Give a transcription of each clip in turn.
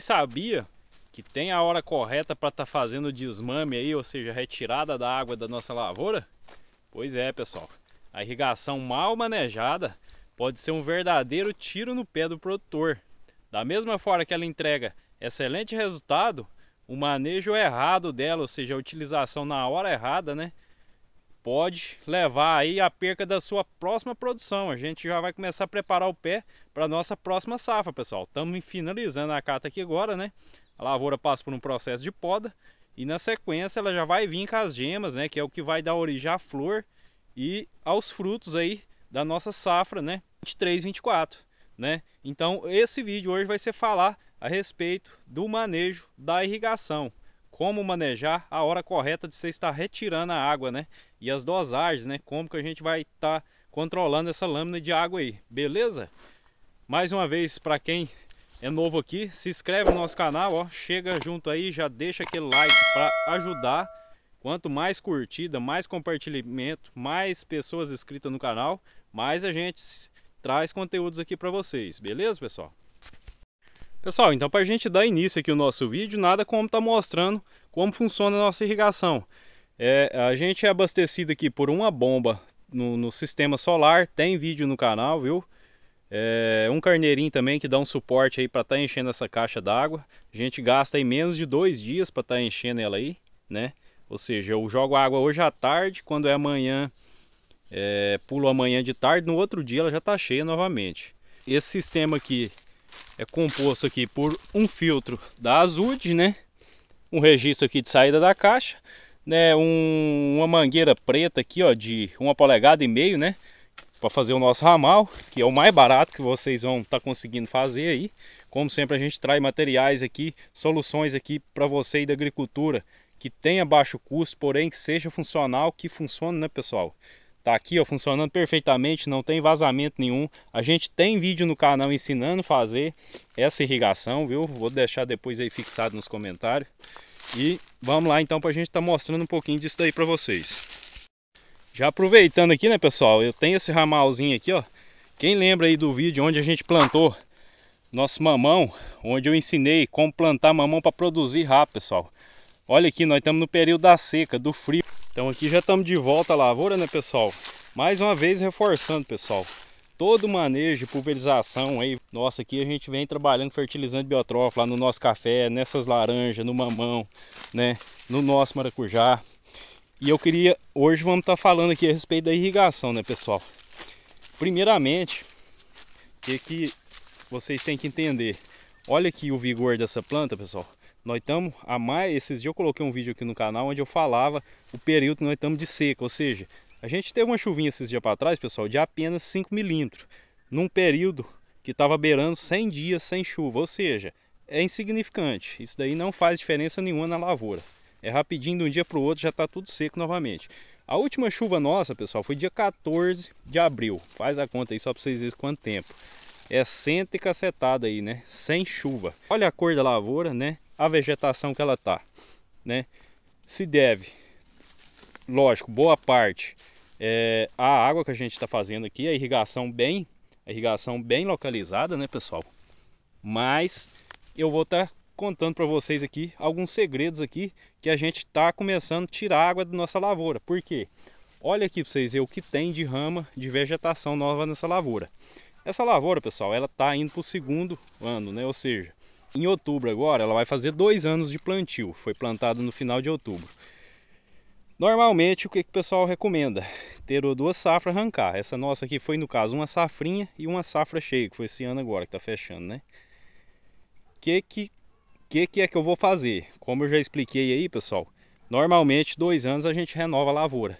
vocês sabiam que tem a hora correta para estar tá fazendo desmame aí, ou seja, retirada da água da nossa lavoura? Pois é, pessoal. A irrigação mal manejada pode ser um verdadeiro tiro no pé do produtor. Da mesma forma que ela entrega excelente resultado, o manejo errado dela, ou seja, a utilização na hora errada, né, pode levar aí a perca da sua próxima produção. A gente já vai começar a preparar o pé para nossa próxima safra, pessoal. Estamos finalizando a cata aqui agora, né? A lavoura passa por um processo de poda e na sequência ela já vai vir com as gemas, né? Que é o que vai dar origem à flor e aos frutos aí da nossa safra, né? 23, 24, né? Então esse vídeo hoje vai ser falar a respeito do manejo da irrigação como manejar a hora correta de você estar retirando a água, né? E as dosagens, né? Como que a gente vai estar tá controlando essa lâmina de água aí, beleza? Mais uma vez, para quem é novo aqui, se inscreve no nosso canal, ó. Chega junto aí, já deixa aquele like para ajudar. Quanto mais curtida, mais compartilhamento, mais pessoas inscritas no canal, mais a gente traz conteúdos aqui para vocês, beleza, pessoal? Pessoal, então para a gente dar início aqui o nosso vídeo, nada como está mostrando como funciona a nossa irrigação. É, a gente é abastecido aqui por uma bomba no, no sistema solar, tem vídeo no canal, viu? É, um carneirinho também que dá um suporte aí para estar tá enchendo essa caixa d'água. A gente gasta aí menos de dois dias para estar tá enchendo ela aí, né? Ou seja, eu jogo água hoje à tarde, quando é amanhã, é, pulo amanhã de tarde, no outro dia ela já está cheia novamente. Esse sistema aqui é composto aqui por um filtro da Azudes, né? Um registro aqui de saída da caixa, né? Um, uma mangueira preta aqui, ó, de uma polegada e meio, né? Para fazer o nosso ramal, que é o mais barato que vocês vão estar tá conseguindo fazer aí. Como sempre a gente traz materiais aqui, soluções aqui para você da agricultura que tenha baixo custo, porém que seja funcional, que funcione, né, pessoal? Tá aqui, ó, funcionando perfeitamente, não tem vazamento nenhum. A gente tem vídeo no canal ensinando a fazer essa irrigação, viu? Vou deixar depois aí fixado nos comentários. E vamos lá então para a gente estar tá mostrando um pouquinho disso daí para vocês. Já aproveitando aqui, né, pessoal? Eu tenho esse ramalzinho aqui, ó. Quem lembra aí do vídeo onde a gente plantou nosso mamão, onde eu ensinei como plantar mamão para produzir rápido, pessoal. Olha aqui, nós estamos no período da seca, do frio. Então aqui já estamos de volta à lavoura, né pessoal? Mais uma vez reforçando, pessoal. Todo o manejo de pulverização aí. Nossa, aqui a gente vem trabalhando fertilizante biotrófico lá no nosso café, nessas laranjas, no mamão, né? No nosso maracujá. E eu queria, hoje vamos estar tá falando aqui a respeito da irrigação, né pessoal? Primeiramente, o que, que vocês têm que entender? Olha aqui o vigor dessa planta, pessoal nós estamos a mais. Esses dias eu coloquei um vídeo aqui no canal onde eu falava o período que nós estamos de seca, ou seja, a gente teve uma chuvinha esses dias para trás, pessoal, de apenas 5 milímetros, num período que estava beirando 100 dias sem chuva, ou seja, é insignificante. Isso daí não faz diferença nenhuma na lavoura. É rapidinho, de um dia para o outro já está tudo seco novamente. A última chuva nossa, pessoal, foi dia 14 de abril. Faz a conta aí só para vocês verem quanto tempo é cento e cacetada aí, né? Sem chuva. Olha a cor da lavoura, né? A vegetação que ela tá, né? Se deve, lógico, boa parte é, a água que a gente está fazendo aqui, a irrigação bem, a irrigação bem localizada, né, pessoal? Mas eu vou estar tá contando para vocês aqui alguns segredos aqui que a gente está começando a tirar água da nossa lavoura. Por quê? Olha aqui para vocês verem o que tem de rama de vegetação nova nessa lavoura. Essa lavoura, pessoal, ela está indo para o segundo ano, né? Ou seja, em outubro agora ela vai fazer dois anos de plantio. Foi plantada no final de outubro. Normalmente o que, que o pessoal recomenda? Ter duas safras arrancar. Essa nossa aqui foi, no caso, uma safrinha e uma safra cheia, que foi esse ano agora que está fechando, né? O que, que, que, que é que eu vou fazer? Como eu já expliquei aí, pessoal, normalmente dois anos a gente renova a lavoura.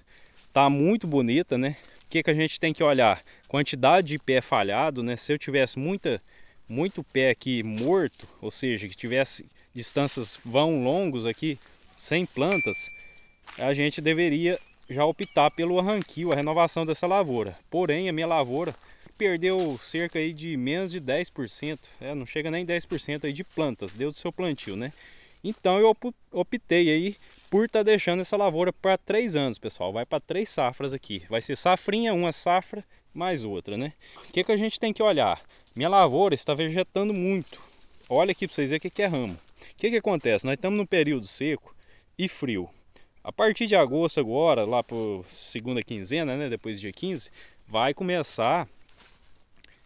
Tá muito bonita, né? que, que a gente tem que olhar? Quantidade de pé falhado, né? Se eu tivesse muita, muito pé aqui morto, ou seja, que tivesse distâncias vão longos aqui, sem plantas, a gente deveria já optar pelo arranquio, a renovação dessa lavoura. Porém, a minha lavoura perdeu cerca aí de menos de 10%, é, não chega nem 10% aí de plantas, deu do seu plantio, né? Então eu optei aí por estar tá deixando essa lavoura para três anos, pessoal. Vai para três safras aqui. Vai ser safrinha, uma safra, mais outra, né? O que, que a gente tem que olhar? Minha lavoura está vegetando muito. Olha aqui para vocês verem o que, que é ramo. O que, que acontece? Nós estamos num período seco e frio. A partir de agosto agora, lá para segunda quinzena, né, depois do dia 15, vai começar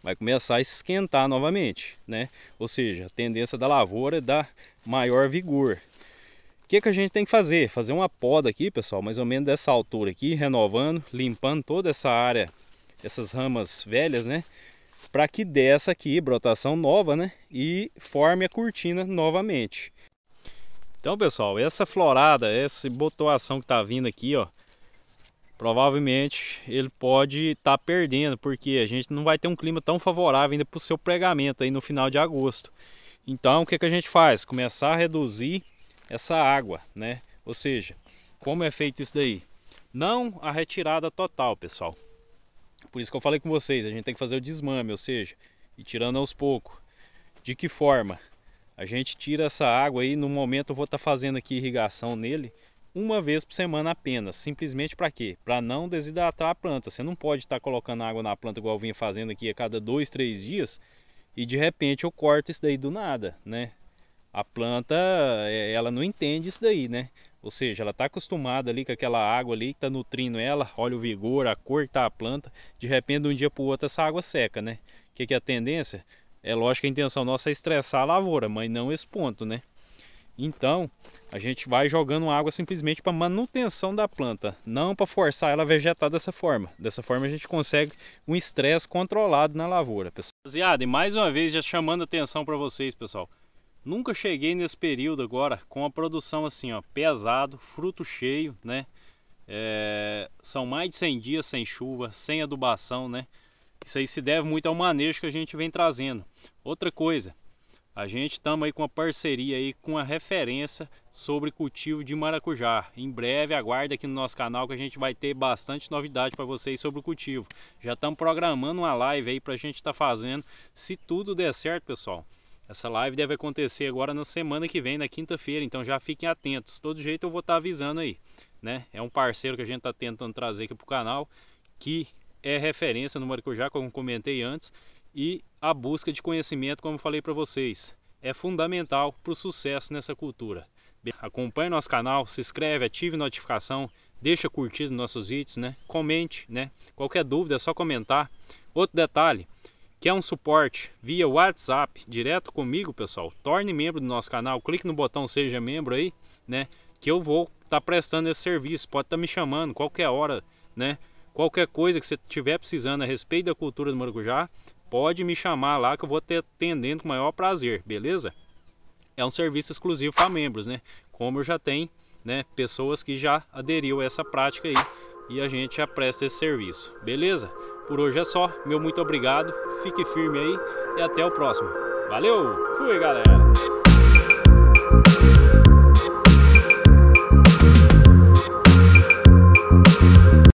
vai começar a esquentar novamente, né? Ou seja, a tendência da lavoura é dar maior vigor. O que, que a gente tem que fazer? Fazer uma poda aqui, pessoal, mais ou menos dessa altura aqui, renovando, limpando toda essa área, essas ramas velhas, né? Para que dessa aqui, brotação nova, né? E forme a cortina novamente. Então, pessoal, essa florada, essa botoação que tá vindo aqui, ó, provavelmente ele pode estar tá perdendo, porque a gente não vai ter um clima tão favorável ainda para o seu pregamento aí no final de agosto. Então o que, é que a gente faz? Começar a reduzir essa água, né? Ou seja, como é feito isso daí? Não a retirada total, pessoal. Por isso que eu falei com vocês, a gente tem que fazer o desmame, ou seja, e tirando aos poucos. De que forma? A gente tira essa água aí, no momento eu vou estar tá fazendo aqui irrigação nele, uma vez por semana apenas, simplesmente para quê? Para não desidratar a planta. Você não pode estar tá colocando água na planta igual eu vinha fazendo aqui a cada dois, três dias, e de repente eu corto isso daí do nada, né? A planta, é, ela não entende isso daí, né? Ou seja, ela está acostumada ali com aquela água ali que está nutrindo ela, olha o vigor, a cor que está a planta. De repente, de um dia para o outro, essa água seca, né? O que, que é a tendência? É lógico que a intenção nossa é estressar a lavoura, mas não esse ponto, né? Então, a gente vai jogando água simplesmente para manutenção da planta, não para forçar ela a vegetar dessa forma. Dessa forma a gente consegue um estresse controlado na lavoura, pessoal. Rapaziada, e mais uma vez já chamando atenção para vocês, pessoal. Nunca cheguei nesse período agora com a produção assim, ó, pesado, fruto cheio, né? É... são mais de 100 dias sem chuva, sem adubação, né? Isso aí se deve muito ao manejo que a gente vem trazendo. Outra coisa, a gente estamos aí com uma parceria aí com a referência sobre cultivo de maracujá. Em breve aguarde aqui no nosso canal que a gente vai ter bastante novidade para vocês sobre o cultivo. Já estamos programando uma live aí para a gente estar tá fazendo, se tudo der certo, pessoal. Essa live deve acontecer agora na semana que vem, na quinta-feira, então já fiquem atentos. Todo jeito eu vou estar tá avisando aí, né? É um parceiro que a gente está tentando trazer aqui para o canal, que é referência no maracujá, como comentei antes, e a busca de conhecimento, como falei para vocês, é fundamental para o sucesso nessa cultura. Acompanhe nosso canal, se inscreve, ative notificação, deixa curtido nossos vídeos, né? Comente, né? Qualquer dúvida é só comentar. Outro detalhe, quer um suporte via WhatsApp direto comigo, pessoal? Torne membro do nosso canal, clique no botão seja membro aí, né? Que eu vou estar tá prestando esse serviço, pode estar tá me chamando qualquer hora, né? Qualquer coisa que você estiver precisando a respeito da cultura do maracujá, pode me chamar lá que eu vou ter atendendo com o maior prazer, beleza? É um serviço exclusivo para membros, né? Como já tem, né, pessoas que já aderiu a essa prática aí e a gente já presta esse serviço, beleza? Por hoje é só, meu muito obrigado, fique firme aí e até o próximo. Valeu, fui galera!